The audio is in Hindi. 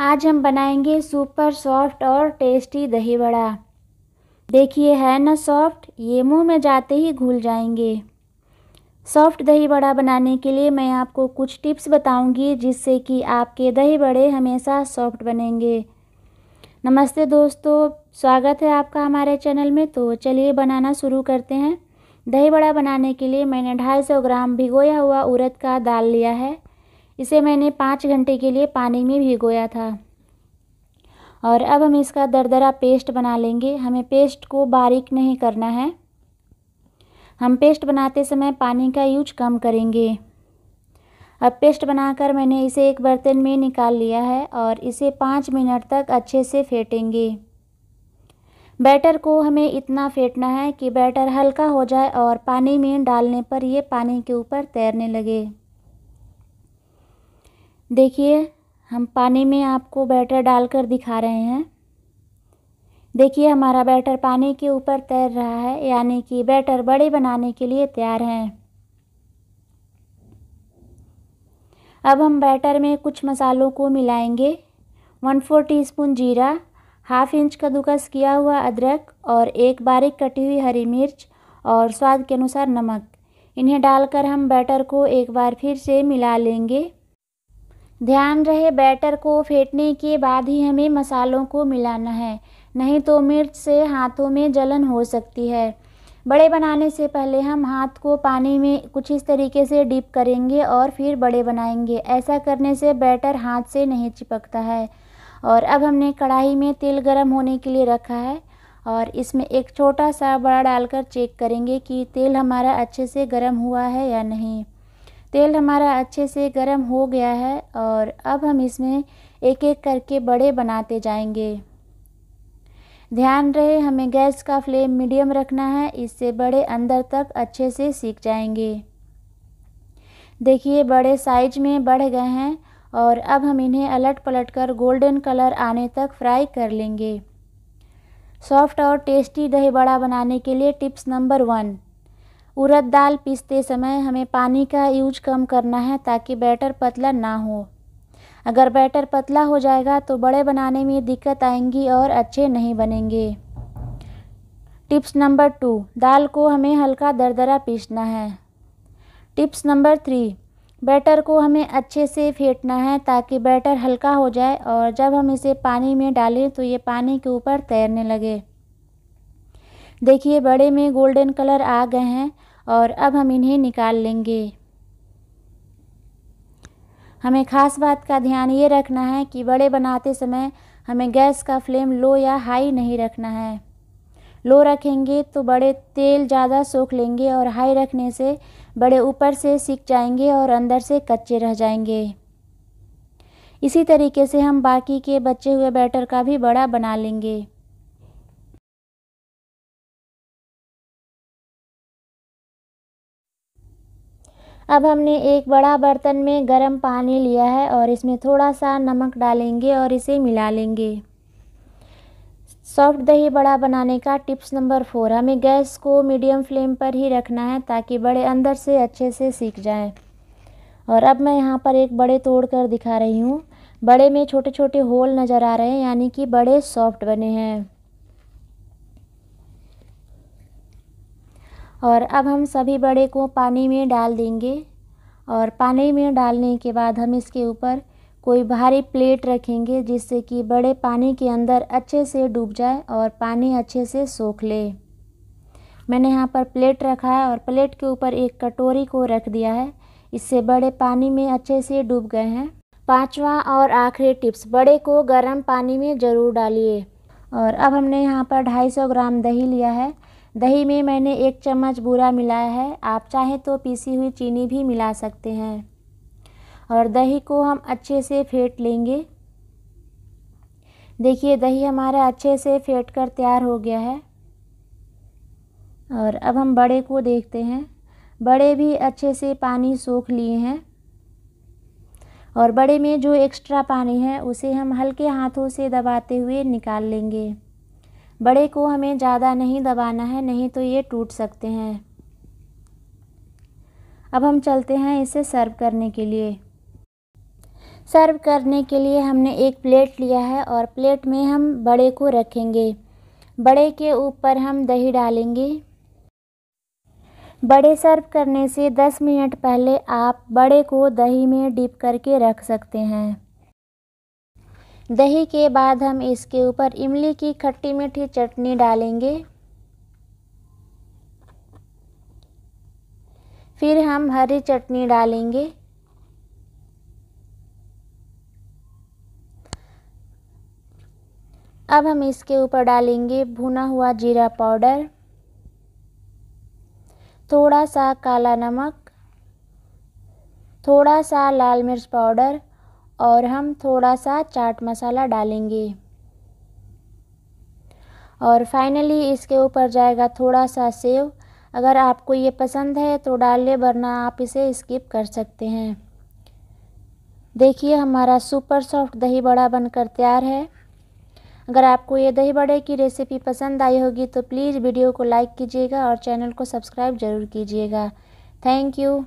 आज हम बनाएंगे सुपर सॉफ्ट और टेस्टी दही बड़ा देखिए है ना सॉफ्ट ये मुंह में जाते ही घुल जाएंगे सॉफ्ट दही बड़ा बनाने के लिए मैं आपको कुछ टिप्स बताऊंगी जिससे कि आपके दही बड़े हमेशा सॉफ्ट बनेंगे नमस्ते दोस्तों स्वागत है आपका हमारे चैनल में तो चलिए बनाना शुरू करते हैं दही बड़ा बनाने के लिए मैंने 250 ग्राम भिगोया हुआ उड़द का दाल लिया है इसे मैंने पाँच घंटे के लिए पानी में भिगोया था और अब हम इसका दरदरा पेस्ट बना लेंगे हमें पेस्ट को बारीक नहीं करना है हम पेस्ट बनाते समय पानी का यूज कम करेंगे अब पेस्ट बनाकर मैंने इसे एक बर्तन में निकाल लिया है और इसे पाँच मिनट तक अच्छे से फेंटेंगे बैटर को हमें इतना फेंटना है कि बैटर हल्का हो जाए और पानी में डालने पर ये पानी के ऊपर तैरने लगे देखिए हम पानी में आपको बैटर डालकर दिखा रहे हैं देखिए हमारा बैटर पानी के ऊपर तैर रहा है यानी कि बैटर बड़े बनाने के लिए तैयार हैं अब हम बैटर में कुछ मसालों को मिलाएंगे वन फोर टी स्पून जीरा हाफ इंच कद्दूकस किया हुआ अदरक और एक बारीक कटी हुई हरी मिर्च और स्वाद के अनुसार नमक इन्हें डालकर हम बैटर को एक बार फिर से मिला लेंगे ध्यान रहे बैटर को फेंटने के बाद ही हमें मसालों को मिलाना है नहीं तो मिर्च से हाथों में जलन हो सकती है बड़े बनाने से पहले हम हाथ को पानी में कुछ इस तरीके से डीप करेंगे और फिर बड़े बनाएंगे ऐसा करने से बैटर हाथ से नहीं चिपकता है और अब हमने कढ़ाई में तेल गर्म होने के लिए रखा है और इसमें एक छोटा सा बड़ा डालकर चेक करेंगे कि तेल हमारा अच्छे से गर्म हुआ है या नहीं तेल हमारा अच्छे से गर्म हो गया है और अब हम इसमें एक एक करके बड़े बनाते जाएंगे ध्यान रहे हमें गैस का फ्लेम मीडियम रखना है इससे बड़े अंदर तक अच्छे से सीख जाएंगे देखिए बड़े साइज में बढ़ गए हैं और अब हम इन्हें अलट पलट कर गोल्डन कलर आने तक फ्राई कर लेंगे सॉफ्ट और टेस्टी दही बड़ा बनाने के लिए टिप्स नंबर वन उड़द दाल पीसते समय हमें पानी का यूज कम करना है ताकि बैटर पतला ना हो अगर बैटर पतला हो जाएगा तो बड़े बनाने में दिक्कत आएंगी और अच्छे नहीं बनेंगे टिप्स नंबर टू दाल को हमें हल्का दरदरा पीसना है टिप्स नंबर थ्री बैटर को हमें अच्छे से फेंटना है ताकि बैटर हल्का हो जाए और जब हम इसे पानी में डालें तो ये पानी के ऊपर तैरने लगे देखिए बड़े में गोल्डन कलर आ गए हैं और अब हम इन्हें निकाल लेंगे हमें खास बात का ध्यान ये रखना है कि बड़े बनाते समय हमें गैस का फ्लेम लो या हाई नहीं रखना है लो रखेंगे तो बड़े तेल ज़्यादा सोख लेंगे और हाई रखने से बड़े ऊपर से सिक जाएंगे और अंदर से कच्चे रह जाएंगे इसी तरीके से हम बाकी के बचे हुए बैटर का भी बड़ा बना लेंगे अब हमने एक बड़ा बर्तन में गर्म पानी लिया है और इसमें थोड़ा सा नमक डालेंगे और इसे मिला लेंगे सॉफ्ट दही बड़ा बनाने का टिप्स नंबर फोर हमें गैस को मीडियम फ्लेम पर ही रखना है ताकि बड़े अंदर से अच्छे से सीख जाए और अब मैं यहाँ पर एक बड़े तोड़ कर दिखा रही हूँ बड़े में छोटे छोटे होल नज़र आ रहे हैं यानी कि बड़े सॉफ्ट बने हैं और अब हम सभी बड़े को पानी में डाल देंगे और पानी में डालने के बाद हम इसके ऊपर कोई भारी प्लेट रखेंगे जिससे कि बड़े पानी के अंदर अच्छे से डूब जाए और पानी अच्छे से सोख ले मैंने यहाँ पर प्लेट रखा है और प्लेट के ऊपर एक कटोरी को रख दिया है इससे बड़े पानी में अच्छे से डूब गए हैं पांचवा और आखिरी टिप्स बड़े को गर्म पानी में ज़रूर डालिए और अब हमने यहाँ पर 250 ग्राम दही लिया है दही में मैंने एक चम्मच बूरा मिलाया है आप चाहें तो पीसी हुई चीनी भी मिला सकते हैं और दही को हम अच्छे से फेंट लेंगे देखिए दही हमारा अच्छे से फेंट कर तैयार हो गया है और अब हम बड़े को देखते हैं बड़े भी अच्छे से पानी सोख लिए हैं और बड़े में जो एक्स्ट्रा पानी है उसे हम हल्के हाथों से दबाते हुए निकाल लेंगे बड़े को हमें ज़्यादा नहीं दबाना है नहीं तो ये टूट सकते हैं अब हम चलते हैं इसे सर्व करने के लिए सर्व करने के लिए हमने एक प्लेट लिया है और प्लेट में हम बड़े को रखेंगे बड़े के ऊपर हम दही डालेंगे बड़े सर्व करने से 10 मिनट पहले आप बड़े को दही में डिप करके रख सकते हैं दही के बाद हम इसके ऊपर इमली की खट्टी मीठी चटनी डालेंगे फिर हम हरी चटनी डालेंगे अब हम इसके ऊपर डालेंगे भुना हुआ जीरा पाउडर थोड़ा सा काला नमक थोड़ा सा लाल मिर्च पाउडर और हम थोड़ा सा चाट मसाला डालेंगे और फाइनली इसके ऊपर जाएगा थोड़ा सा सेव अगर आपको ये पसंद है तो डाल वरना आप इसे स्किप कर सकते हैं देखिए हमारा सुपर सॉफ्ट दही बड़ा बनकर तैयार है अगर आपको ये दही बड़े की रेसिपी पसंद आई होगी तो प्लीज़ वीडियो को लाइक कीजिएगा और चैनल को सब्सक्राइब ज़रूर कीजिएगा थैंक यू